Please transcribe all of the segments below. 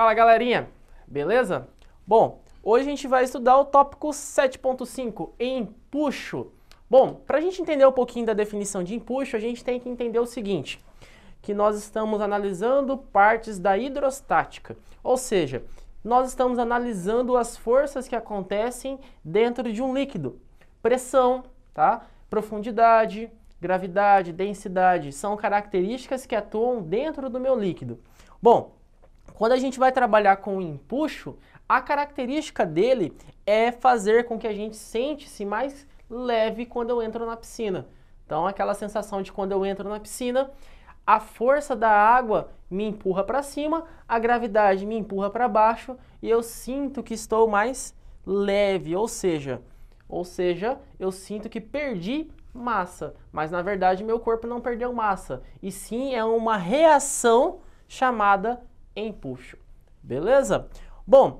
Fala galerinha, beleza? Bom, hoje a gente vai estudar o tópico 7.5, empuxo. Bom, para a gente entender um pouquinho da definição de empuxo, a gente tem que entender o seguinte, que nós estamos analisando partes da hidrostática, ou seja, nós estamos analisando as forças que acontecem dentro de um líquido. Pressão, tá? profundidade, gravidade, densidade, são características que atuam dentro do meu líquido. Bom, quando a gente vai trabalhar com o empuxo, a característica dele é fazer com que a gente sente-se mais leve quando eu entro na piscina. Então, aquela sensação de quando eu entro na piscina, a força da água me empurra para cima, a gravidade me empurra para baixo e eu sinto que estou mais leve, ou seja, ou seja, eu sinto que perdi massa, mas na verdade meu corpo não perdeu massa, e sim é uma reação chamada Empuxo, beleza? Bom,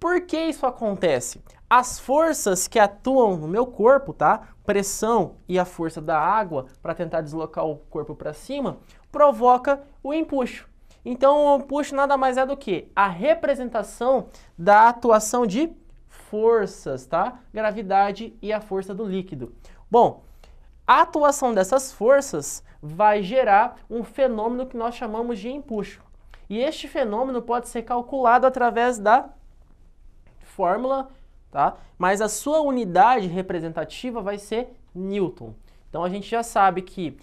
por que isso acontece? As forças que atuam no meu corpo, tá? Pressão e a força da água para tentar deslocar o corpo para cima, provoca o empuxo. Então, o empuxo nada mais é do que a representação da atuação de forças, tá? Gravidade e a força do líquido. Bom, a atuação dessas forças vai gerar um fenômeno que nós chamamos de empuxo. E este fenômeno pode ser calculado através da fórmula, tá? mas a sua unidade representativa vai ser Newton. Então a gente já sabe que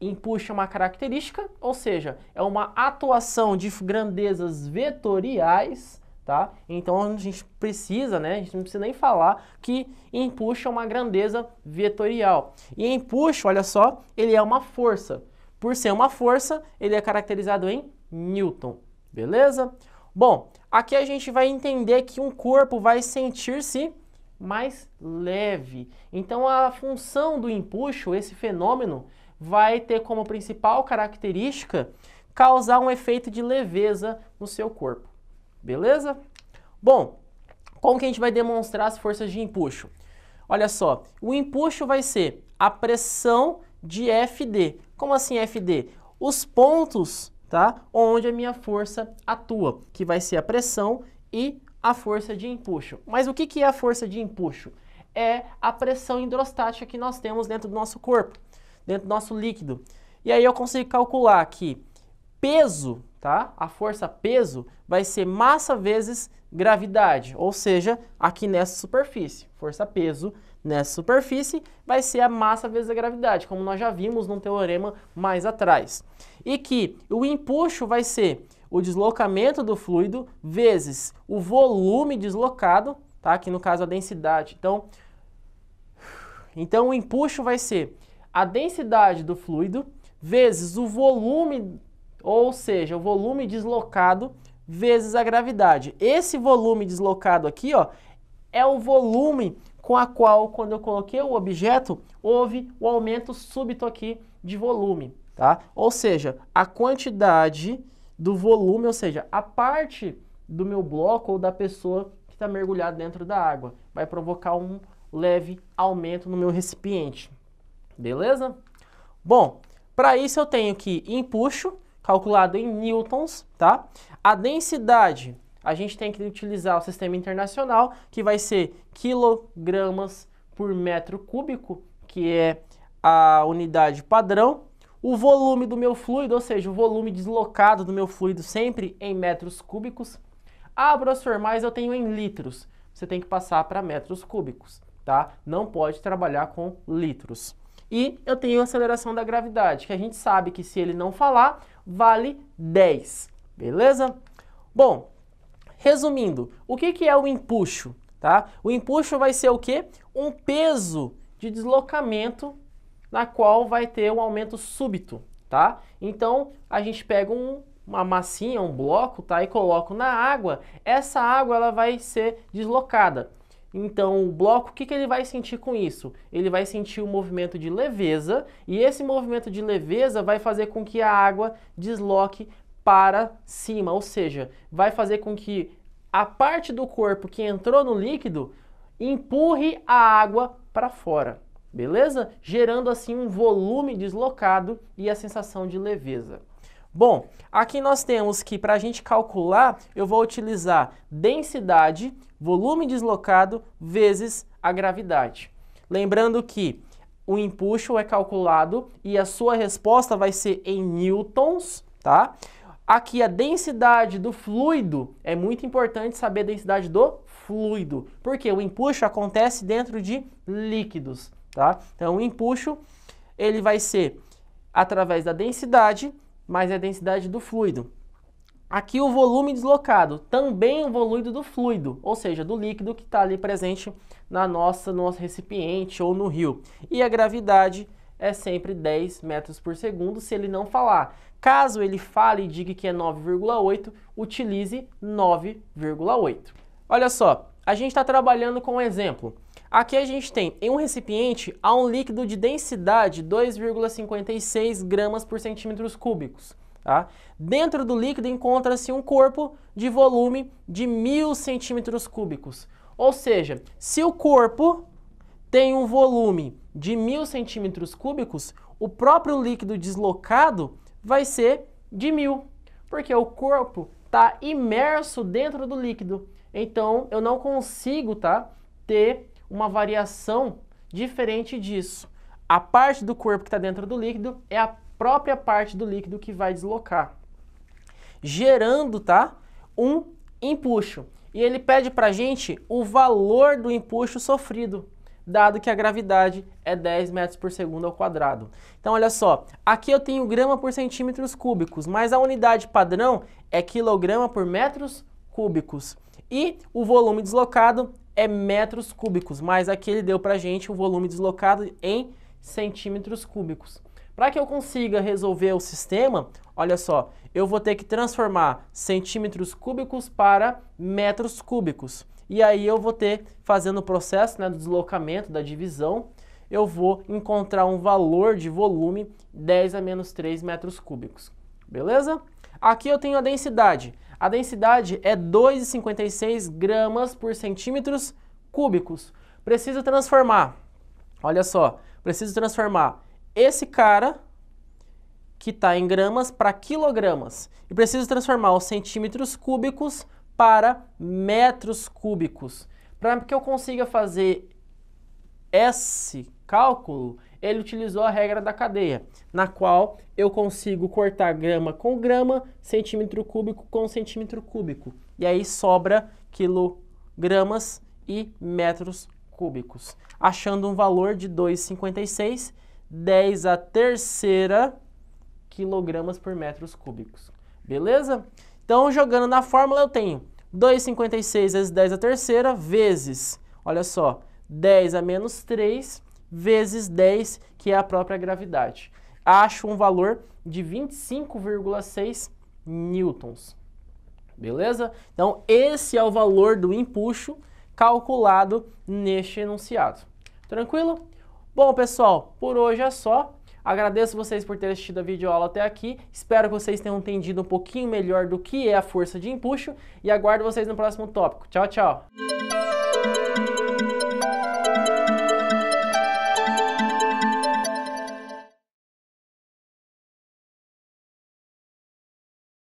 empuxa uma característica, ou seja, é uma atuação de grandezas vetoriais, tá? Então a gente precisa, né? A gente não precisa nem falar que empuxa uma grandeza vetorial. E empuxo, olha só, ele é uma força. Por ser uma força, ele é caracterizado em newton, beleza? Bom, aqui a gente vai entender que um corpo vai sentir-se mais leve. Então a função do empuxo, esse fenômeno, vai ter como principal característica causar um efeito de leveza no seu corpo. Beleza? Bom, como que a gente vai demonstrar as forças de empuxo? Olha só, o empuxo vai ser a pressão de FD. Como assim FD? Os pontos tá? Onde a minha força atua, que vai ser a pressão e a força de empuxo. Mas o que, que é a força de empuxo? É a pressão hidrostática que nós temos dentro do nosso corpo, dentro do nosso líquido. E aí eu consigo calcular que peso, tá? A força peso vai ser massa vezes gravidade, ou seja, aqui nessa superfície. Força peso nessa superfície vai ser a massa vezes a gravidade, como nós já vimos num teorema mais atrás. E que o empuxo vai ser o deslocamento do fluido vezes o volume deslocado, tá? Aqui no caso a densidade. Então, então o empuxo vai ser a densidade do fluido vezes o volume ou seja, o volume deslocado vezes a gravidade. Esse volume deslocado aqui, ó, é o volume com a qual, quando eu coloquei o objeto, houve o aumento súbito aqui de volume, tá? Ou seja, a quantidade do volume, ou seja, a parte do meu bloco ou da pessoa que está mergulhada dentro da água, vai provocar um leve aumento no meu recipiente, beleza? Bom, para isso eu tenho que empuxo, calculado em newtons, tá? A densidade, a gente tem que utilizar o sistema internacional, que vai ser quilogramas por metro cúbico, que é a unidade padrão. O volume do meu fluido, ou seja, o volume deslocado do meu fluido sempre em metros cúbicos. Ah, professor, mas eu tenho em litros. Você tem que passar para metros cúbicos, tá? Não pode trabalhar com litros. E eu tenho a aceleração da gravidade, que a gente sabe que se ele não falar, vale 10. Beleza? Bom, resumindo, o que, que é o empuxo? Tá? O empuxo vai ser o quê? Um peso de deslocamento na qual vai ter um aumento súbito, tá? Então, a gente pega um, uma massinha, um bloco, tá? E coloca na água, essa água ela vai ser deslocada. Então, o bloco, o que, que ele vai sentir com isso? Ele vai sentir um movimento de leveza, e esse movimento de leveza vai fazer com que a água desloque para cima, ou seja, vai fazer com que a parte do corpo que entrou no líquido empurre a água para fora, beleza? Gerando assim um volume deslocado e a sensação de leveza. Bom, aqui nós temos que para a gente calcular, eu vou utilizar densidade, volume deslocado, vezes a gravidade. Lembrando que o empuxo é calculado e a sua resposta vai ser em newtons, tá? Aqui a densidade do fluido, é muito importante saber a densidade do fluido, porque o empuxo acontece dentro de líquidos, tá? Então o empuxo, ele vai ser através da densidade mais é a densidade do fluido. Aqui o volume deslocado, também o volume do fluido, ou seja, do líquido que está ali presente na nossa, no nosso recipiente ou no rio. E a gravidade é sempre 10 metros por segundo se ele não falar. Caso ele fale e diga que é 9,8, utilize 9,8. Olha só, a gente está trabalhando com um exemplo. Aqui a gente tem, em um recipiente, há um líquido de densidade 2,56 gramas por centímetros cúbicos. Tá? Dentro do líquido encontra-se um corpo de volume de 1.000 centímetros cúbicos. Ou seja, se o corpo tem um volume de 1.000 centímetros cúbicos, o próprio líquido deslocado vai ser de 1.000, porque o corpo está imerso dentro do líquido. Então, eu não consigo tá, ter uma variação diferente disso. A parte do corpo que está dentro do líquido é a própria parte do líquido que vai deslocar, gerando, tá, um empuxo. E ele pede para gente o valor do empuxo sofrido, dado que a gravidade é 10 metros por segundo ao quadrado. Então, olha só, aqui eu tenho grama por centímetros cúbicos, mas a unidade padrão é quilograma por metros cúbicos. E o volume deslocado é metros cúbicos, mas aqui ele deu para gente o volume deslocado em centímetros cúbicos. Para que eu consiga resolver o sistema, olha só, eu vou ter que transformar centímetros cúbicos para metros cúbicos. E aí eu vou ter, fazendo o processo né, do deslocamento, da divisão, eu vou encontrar um valor de volume 10 a menos 3 metros cúbicos. Beleza? Aqui eu tenho a densidade. A densidade é 2,56 gramas por centímetros cúbicos. Preciso transformar, olha só, preciso transformar esse cara que está em gramas para quilogramas. E preciso transformar os centímetros cúbicos para metros cúbicos. Para que eu consiga fazer esse cálculo, ele utilizou a regra da cadeia, na qual eu consigo cortar grama com grama, centímetro cúbico com centímetro cúbico. E aí sobra quilogramas e metros cúbicos, achando um valor de 2,56, 10 a terceira quilogramas por metros cúbicos. Beleza? Então, jogando na fórmula, eu tenho 2,56 vezes 10 a terceira vezes, olha só, 10 a menos 3 vezes 10, que é a própria gravidade. Acho um valor de 25,6 newtons. Beleza? Então, esse é o valor do empuxo calculado neste enunciado. Tranquilo? Bom, pessoal, por hoje é só. Agradeço vocês por terem assistido a videoaula até aqui. Espero que vocês tenham entendido um pouquinho melhor do que é a força de empuxo e aguardo vocês no próximo tópico. Tchau, tchau!